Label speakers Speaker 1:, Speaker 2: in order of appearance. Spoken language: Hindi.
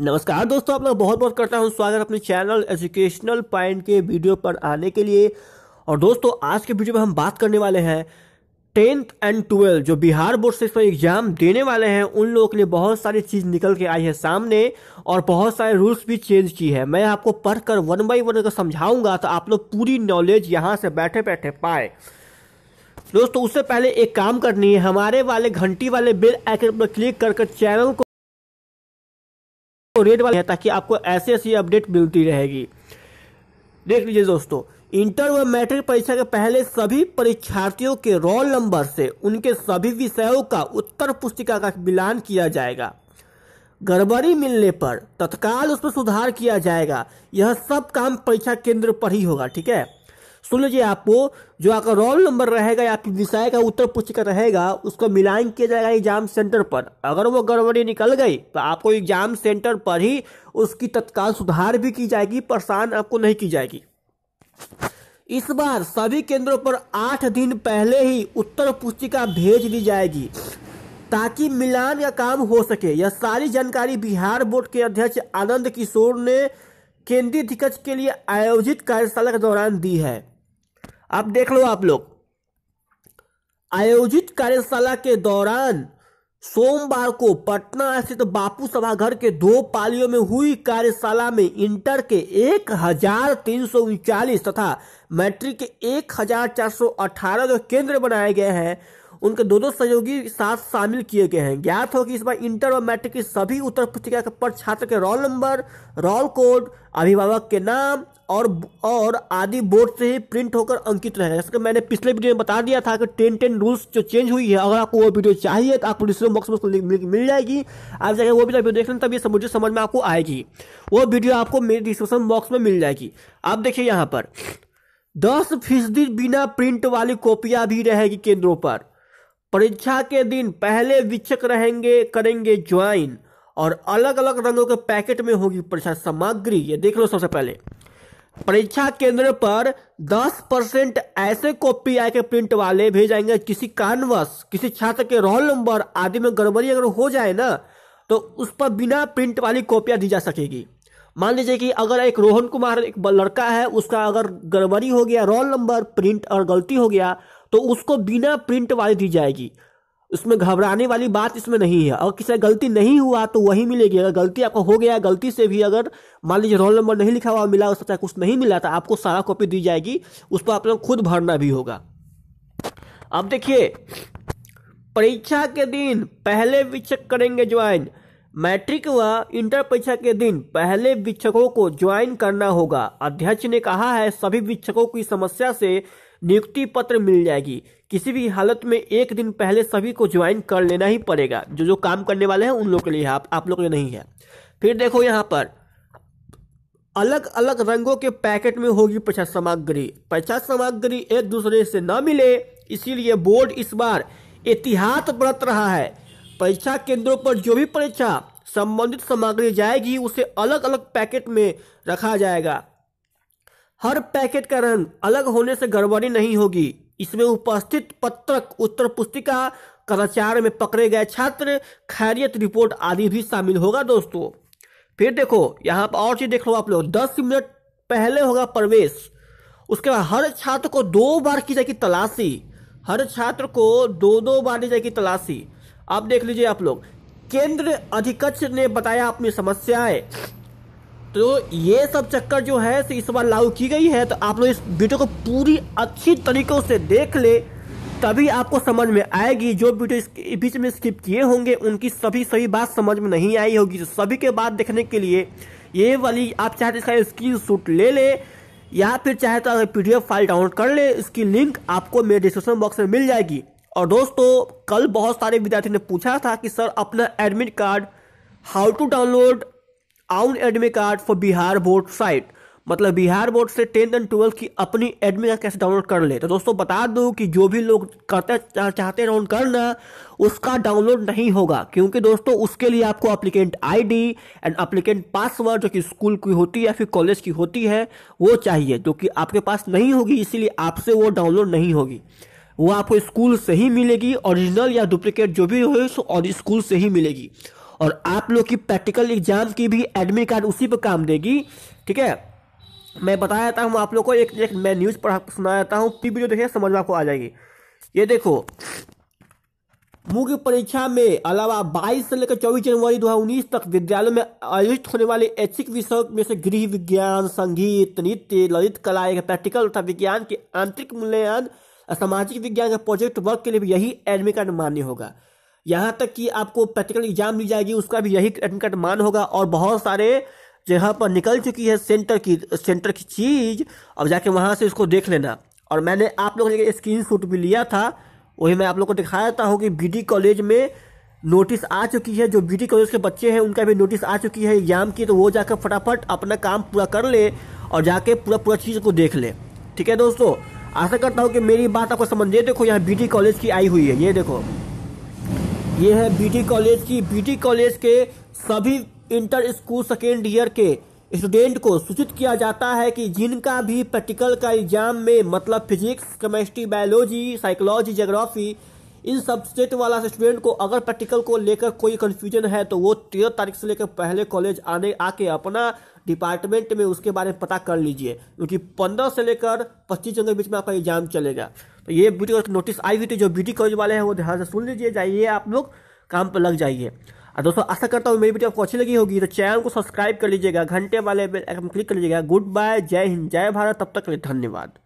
Speaker 1: नमस्कार दोस्तों आप लोग बहुत बहुत करता हूँ स्वागत अपने चैनल एजुकेशनल पॉइंट के वीडियो पर आने के लिए और दोस्तों आज के वीडियो में हम बात करने वाले हैं टेंथ एंड ट्वेल्थ जो बिहार बोर्ड से इस पर एग्जाम देने वाले हैं उन लोगों के लिए बहुत सारी चीज़ निकल के आई है सामने और बहुत सारे रूल्स भी चेंज की है मैं आपको पढ़कर वन बाई वन अगर समझाऊंगा तो आप लोग पूरी नॉलेज यहाँ से बैठे बैठे पाए दोस्तों उससे पहले एक काम करनी है हमारे वाले घंटी वाले बिल आइकन पर क्लिक कर चैनल को को रेड वाले हैं ताकि आपको ऐसे ऐसी अपडेट मिलती रहेगी देख लीजिए दोस्तों इंटर व मैट्रिक परीक्षा के पहले सभी परीक्षार्थियों के रोल नंबर से उनके सभी विषयों का उत्तर पुस्तिका का मिलान किया जाएगा गड़बड़ी मिलने पर तत्काल उसमें सुधार किया जाएगा यह सब काम परीक्षा केंद्र पर ही होगा ठीक है सुन लीजिए आपको जो आपका रोल नंबर रहेगा या फिर विषय का उत्तर पुस्तिका रहेगा उसको मिलान किया जाएगा एग्जाम सेंटर पर अगर वो गड़बड़ी निकल गई तो आपको एग्जाम सेंटर पर ही उसकी तत्काल सुधार भी की जाएगी परेशान आपको नहीं की जाएगी इस बार सभी केंद्रों पर आठ दिन पहले ही उत्तर पुस्तिका भेज दी जाएगी ताकि मिलान का काम हो सके यह सारी जानकारी बिहार बोर्ड के अध्यक्ष आनंद किशोर ने केंद्रीय दिग्गज के लिए आयोजित कार्यशाला के दौरान दी है आप देख लो आप लोग आयोजित कार्यशाला के दौरान सोमवार को पटना स्थित बापू सभागार के दो पालियों में हुई कार्यशाला में इंटर के एक हजार तीन सौ उनचालीस तथा मैट्रिक के एक हजार चार सौ अठारह जो केंद्र बनाए गए हैं उनके दो दो सहयोगी साथ शामिल किए गए हैं ज्ञात हो कि इस बार इंटर और मैट्रिक की सभी उत्तर पुस्तिका पर छात्र के रोल नंबर रोल कोड अभिभावक के नाम और और आदि बोर्ड से ही प्रिंट होकर अंकित रहे जैसे कि मैंने पिछले वीडियो में बता दिया था कि टेन टेन रूल्स जो चेंज हुई है अगर आपको वो वीडियो चाहिए तो आपको डिस्क्रिप्शन बॉक्स में मिल जाएगी आप जाकर वो वीडियो देख लें तब ये समझ समझ में आपको आएगी वो वीडियो आपको मेरे डिस्क्रिप्शन बॉक्स में मिल जाएगी आप देखिए यहाँ पर दस फीसदी बिना प्रिंट वाली कॉपियाँ भी रहेगी केंद्रों पर परीक्षा के दिन पहले विचक रहेंगे करेंगे ज्वाइन और अलग अलग रंगों के पैकेट में होगी परीक्षा सामग्री ये देख लो सबसे पहले परीक्षा केंद्र पर 10 परसेंट ऐसे कॉपी आय के प्रिंट वाले भेजाएंगे किसी कानवस किसी छात्र के रोल नंबर आदि में गड़बड़ी अगर हो जाए ना तो उस पर बिना प्रिंट वाली कॉपियां दी जा सकेगी मान लीजिए कि अगर एक रोहन कुमार एक लड़का है उसका अगर गड़बड़ी हो गया रोल नंबर प्रिंट और गलती हो गया तो उसको बिना प्रिंट वाली दी जाएगी उसमें घबराने वाली बात इसमें नहीं है और किसी गलती नहीं हुआ तो वही मिलेगी अगर गलती आपको हो गया गलती से भी अगर मान लीजिए रोल नंबर नहीं लिखा हुआ मिला सकता है कुछ नहीं मिला था तो आपको सारा कॉपी दी जाएगी उस पर आपको खुद भरना भी होगा अब देखिए परीक्षा के दिन पहले विक्षक करेंगे ज्वाइन मैट्रिक व इंटर परीक्षा के दिन पहले विक्षकों को ज्वाइन करना होगा अध्यक्ष ने कहा है सभी विक्षकों की समस्या से नियुक्ति पत्र मिल जाएगी किसी भी हालत में एक दिन पहले सभी को ज्वाइन कर लेना ही पड़ेगा जो जो काम करने वाले हैं उन लोग के लिए आप आप लोग नहीं है फिर देखो यहाँ पर अलग अलग रंगों के पैकेट में होगी परीक्षा सामग्री परीक्षा सामग्री एक दूसरे से न मिले इसीलिए बोर्ड इस बार एहतियात बरत रहा है परीक्षा केंद्रों पर जो भी परीक्षा संबंधित सामग्री जाएगी उसे अलग अलग पैकेट में रखा जाएगा हर पैकेट का रंग अलग होने से गड़बड़ी नहीं होगी इसमें उपस्थित पत्रक उत्तर पुस्तिका कदाचार में पकड़े गए छात्र खैरियत रिपोर्ट आदि भी शामिल होगा दोस्तों फिर देखो यहाँ पर और चीज़ देख लो आप लोग दस मिनट पहले होगा प्रवेश उसके बाद हर छात्र को दो बार की जाएगी तलाशी हर छात्र को दो दो बार की जाएगी तलाशी आप देख लीजिए आप लोग केंद्र अधिकक्ष ने बताया अपनी समस्याएं तो ये सब चक्कर जो है इस बार लागू की गई है तो आप लोग इस वीडियो को पूरी अच्छी तरीक़ों से देख ले तभी आपको समझ में आएगी जो वीडियो बीच में स्किप किए होंगे उनकी सभी सही बात समझ में नहीं आई होगी तो सभी के बाद देखने के लिए ये वाली आप चाहे तो इसका स्क्रीन शूट ले ले या फिर चाहे तो अगर पी डी फाइल डाउनलोड कर ले इसकी लिंक आपको मेरे डिस्क्रिप्शन बॉक्स में मिल जाएगी और दोस्तों कल बहुत सारे विद्यार्थी ने पूछा था कि सर अपना admit card how to download own admit card for Bihar board site मतलब बिहार बोर्ड से टेंथ एंड ट्वेल्थ की अपनी एडमिट कार्ड कैसे डाउनलोड कर ले तो दोस्तों बता दूं कि जो भी लोग करते चाहते डाउनलोड करना उसका डाउनलोड नहीं होगा क्योंकि दोस्तों उसके लिए आपको applicant ID and applicant password जो कि स्कूल की होती है या फिर कॉलेज की होती है वो चाहिए जो कि आपके पास नहीं होगी इसीलिए आपसे वो डाउनलोड नहीं होगी वो आपको स्कूल से ही मिलेगी ओरिजिनल या डुप्लीकेट जो भी हो स्कूल से ही मिलेगी और आप लोग की प्रैक्टिकल एग्जाम की भी एडमिट कार्ड उसी पर काम देगी ठीक है मैं बताया था हूँ आप लोग को एक एक मैं न्यूज़ पढ़ा सुनाया हूँ फिर वीडियो देखिए समझ में आपको आ जाएगी ये देखो मुख्य परीक्षा में अलावा 22 से लेकर 24 जनवरी 2019 तक विद्यालय में आयोजित होने वाले ऐच्छिक विषयों में से गृह विज्ञान संगीत नृत्य ललित कला एक प्रैक्टिकल तथा विज्ञान के आंतरिक मूल्यांकन सामाजिक विज्ञान के प्रोजेक्ट वर्क के लिए भी यही एडमिट कार्ड मान्य होगा यहाँ तक कि आपको प्रैक्टिकल एग्जाम मिल जाएगी उसका भी यही कट मान होगा और बहुत सारे जगह पर निकल चुकी है सेंटर की सेंटर की चीज़ अब जाके वहाँ से इसको देख लेना और मैंने आप लोगों के स्क्रीन शूट भी लिया था वही मैं आप लोग को दिखा देता हूँ कि बी कॉलेज में नोटिस आ चुकी है जो बी कॉलेज के बच्चे हैं उनका भी नोटिस आ चुकी है एग्जाम की तो वो जाकर फटाफट अपना काम पूरा कर ले और जाके पूरा पूरा चीज़ को देख ले ठीक है दोस्तों आशा करता हूँ कि मेरी बात आपको समझिए देखो यहाँ बी कॉलेज की आई हुई है ये देखो ये है बीटी कॉलेज की बीटी कॉलेज के सभी इंटर स्कूल सेकेंड ईयर के स्टूडेंट को सूचित किया जाता है कि जिनका भी प्रैक्टिकल का एग्जाम में मतलब physics chemistry biology psychology geography इन सब्जेक्ट वाला स्टूडेंट को अगर प्रैक्टिकल को लेकर कोई कन्फ्यूजन है तो वो तेरह तारीख से लेकर पहले कॉलेज आने आके अपना डिपार्टमेंट में उसके बारे में पता कर लीजिए क्योंकि पंद्रह से लेकर पच्चीस जन के बीच में आपका एग्जाम चलेगा ये बी कॉलेज नोटिस आई हुई थी जो बी कॉलेज वाले हैं वो ध्यान से सुन लीजिए जाइए आप लोग काम पर लग जाइए और दोस्तों आशा करता हूँ मेरी वीडियो आपको अच्छी लगी होगी तो चैनल को सब्सक्राइब कर लीजिएगा घंटे वाले बेल आइकन क्लिक कर लीजिएगा गुड बाय जय हिंद जय भारत तब तक के लिए धन्यवाद